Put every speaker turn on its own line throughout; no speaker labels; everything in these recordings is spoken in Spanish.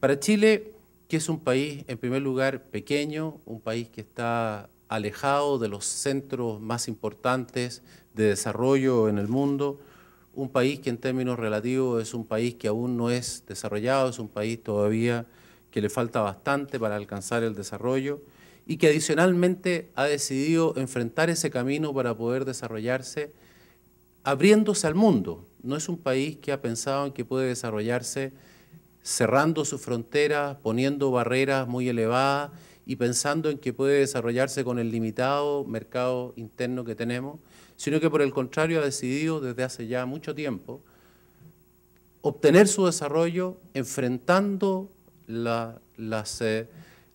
Para Chile, que es un país, en primer lugar, pequeño, un país que está alejado de los centros más importantes de desarrollo en el mundo, un país que en términos relativos es un país que aún no es desarrollado, es un país todavía que le falta bastante para alcanzar el desarrollo y que adicionalmente ha decidido enfrentar ese camino para poder desarrollarse abriéndose al mundo. No es un país que ha pensado en que puede desarrollarse cerrando sus fronteras, poniendo barreras muy elevadas y pensando en que puede desarrollarse con el limitado mercado interno que tenemos, sino que por el contrario ha decidido desde hace ya mucho tiempo obtener su desarrollo enfrentando eh,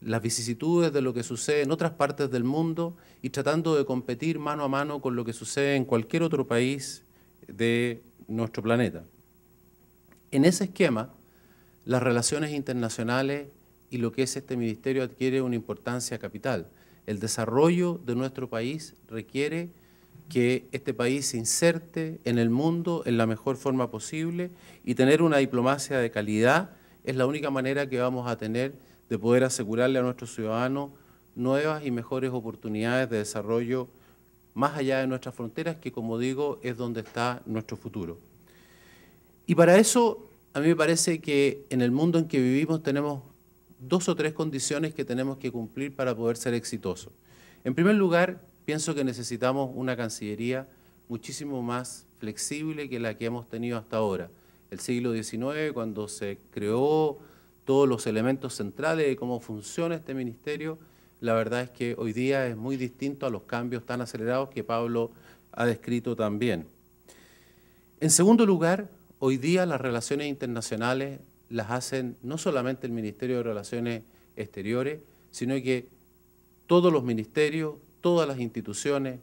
las vicisitudes de lo que sucede en otras partes del mundo y tratando de competir mano a mano con lo que sucede en cualquier otro país de nuestro planeta. En ese esquema, las relaciones internacionales y lo que es este ministerio adquiere una importancia capital. El desarrollo de nuestro país requiere que este país se inserte en el mundo en la mejor forma posible y tener una diplomacia de calidad es la única manera que vamos a tener de poder asegurarle a nuestros ciudadanos nuevas y mejores oportunidades de desarrollo más allá de nuestras fronteras, que como digo es donde está nuestro futuro. Y para eso a mí me parece que en el mundo en que vivimos tenemos dos o tres condiciones que tenemos que cumplir para poder ser exitosos. En primer lugar, pienso que necesitamos una Cancillería muchísimo más flexible que la que hemos tenido hasta ahora. El siglo XIX, cuando se creó todos los elementos centrales de cómo funciona este ministerio, la verdad es que hoy día es muy distinto a los cambios tan acelerados que Pablo ha descrito también. En segundo lugar, Hoy día las relaciones internacionales las hacen no solamente el Ministerio de Relaciones Exteriores, sino que todos los ministerios, todas las instituciones,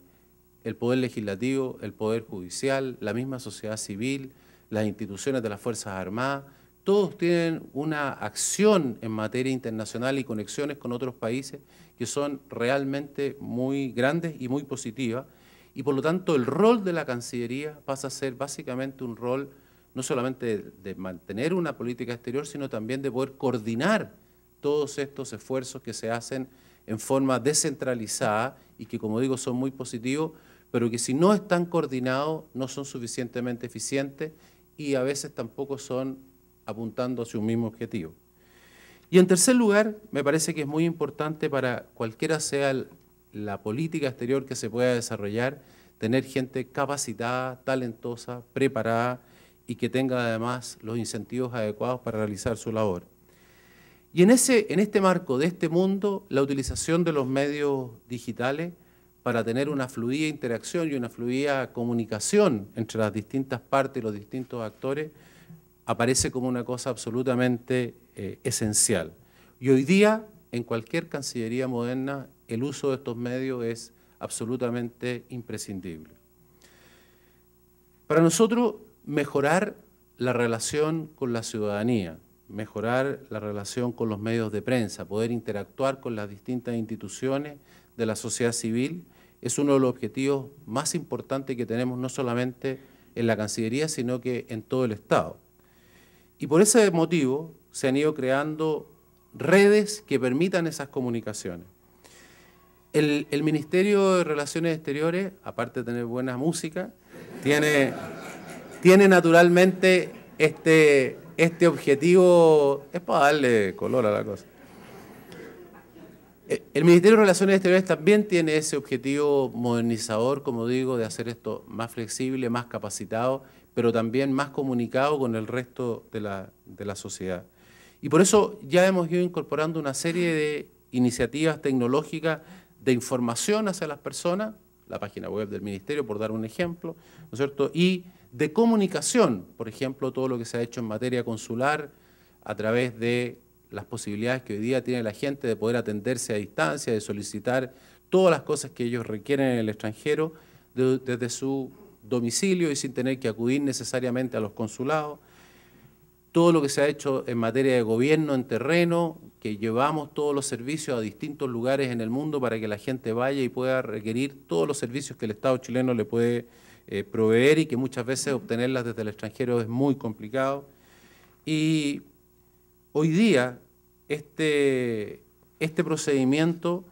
el Poder Legislativo, el Poder Judicial, la misma sociedad civil, las instituciones de las Fuerzas Armadas, todos tienen una acción en materia internacional y conexiones con otros países que son realmente muy grandes y muy positivas. Y por lo tanto el rol de la Cancillería pasa a ser básicamente un rol no solamente de, mantener una política exterior, sino también de poder coordinar todos estos esfuerzos que se hacen en forma descentralizada y que, como digo, son muy positivos, pero que si no están coordinados no son suficientemente eficientes y a veces tampoco son apuntando hacia un mismo objetivo. Y en tercer lugar, me parece que es muy importante para cualquiera sea la política exterior que se pueda desarrollar, tener gente capacitada, talentosa, preparada, y que tenga además los incentivos adecuados para realizar su labor. Y en, ese, en este marco de este mundo, la utilización de los medios digitales para tener una fluida interacción y una fluida comunicación entre las distintas partes y los distintos actores, aparece como una cosa absolutamente eh, esencial. Y hoy día, en cualquier Cancillería moderna, el uso de estos medios es absolutamente imprescindible. Para nosotros, mejorar la relación con la ciudadanía, mejorar la relación con los medios de prensa, poder interactuar con las distintas instituciones de la sociedad civil, es uno de los objetivos más importantes que tenemos no solamente en la Cancillería, sino que en todo el Estado. Y por ese motivo se han ido creando redes que permitan esas comunicaciones. El, Ministerio de Relaciones Exteriores, aparte de tener buena música, tiene tiene naturalmente este, este objetivo, es para darle color a la cosa. Eh, el Ministerio de Relaciones Exteriores también tiene ese objetivo modernizador, como digo, de hacer esto más flexible, más capacitado, pero también más comunicado con el resto de la, de la sociedad. Y por eso ya hemos ido incorporando una serie de iniciativas tecnológicas de información hacia las personas, la página web del Ministerio, por dar un ejemplo, ¿no es cierto? Y de comunicación, por ejemplo, todo lo que se ha hecho en materia consular a través de las posibilidades que hoy día tiene la gente de poder atenderse a distancia, de solicitar todas las cosas que ellos requieren en el extranjero desde su domicilio y sin tener que acudir necesariamente a los consulados. Todo lo que se ha hecho en materia de gobierno en terreno, que llevamos todos los servicios a distintos lugares en el mundo para que la gente vaya y pueda requerir todos los servicios que el Estado chileno le puede eh, proveer y que muchas veces obtenerlas desde el extranjero es muy complicado. Y hoy día este, este procedimiento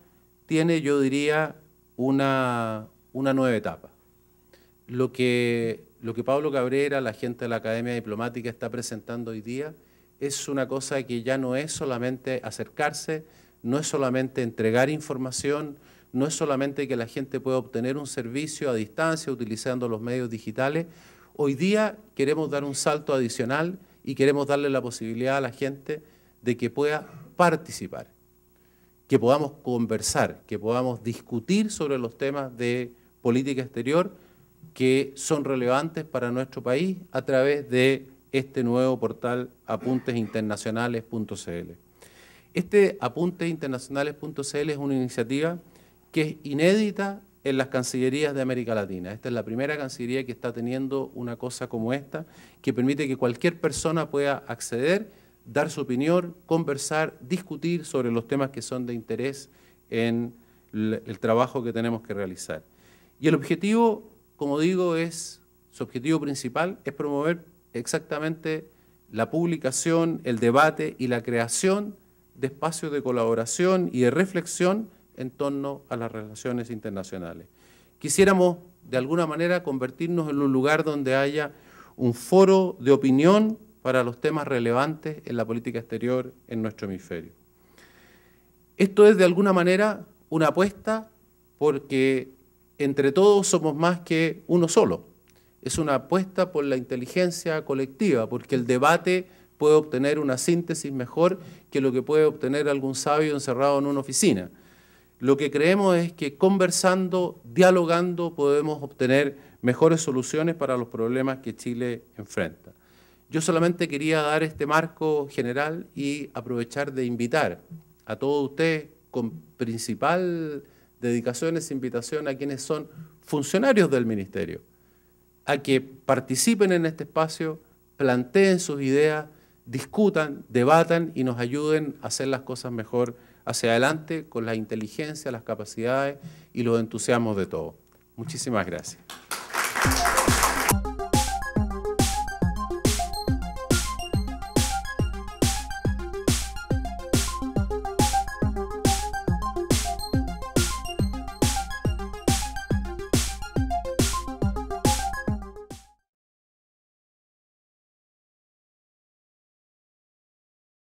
tiene, yo diría, una, nueva etapa. Lo que, lo que Pablo Cabrera, la gente de la Academia Diplomática, está presentando hoy día es una cosa que ya no es solamente acercarse, no es solamente entregar información, no es solamente que la gente pueda obtener un servicio a distancia utilizando los medios digitales. Hoy día queremos dar un salto adicional y queremos darle la posibilidad a la gente de que pueda participar, que podamos conversar, que podamos discutir sobre los temas de política exterior que son relevantes para nuestro país a través de este nuevo portal apuntesinternacionales.cl. Este apuntesinternacionales.cl es una iniciativa que es inédita en las cancillerías de América Latina. Esta es la primera cancillería que está teniendo una cosa como esta, que permite que cualquier persona pueda acceder, dar su opinión, conversar, discutir sobre los temas que son de interés en el trabajo que tenemos que realizar. Y el objetivo, como digo, es, su objetivo principal es promover exactamente la publicación, el debate y la creación de espacios de colaboración y de reflexión en torno a las relaciones internacionales. Quisiéramos, de alguna manera, convertirnos en un lugar donde haya un foro de opinión para los temas relevantes en la política exterior en nuestro hemisferio. Esto es, de alguna manera, una apuesta porque entre todos somos más que uno solo. Es una apuesta por la inteligencia colectiva, porque el debate puede obtener una síntesis mejor que lo que puede obtener algún sabio encerrado en una oficina lo que creemos es que conversando, dialogando, podemos obtener mejores soluciones para los problemas que Chile enfrenta. Yo solamente quería dar este marco general y aprovechar de invitar a todos ustedes con principal dedicación esa invitación a quienes son funcionarios del Ministerio, a que participen en este espacio, planteen sus ideas, discutan, debatan y nos ayuden a hacer las cosas mejor hacia adelante con la inteligencia, las capacidades y los entusiasmos de todo. Muchísimas gracias.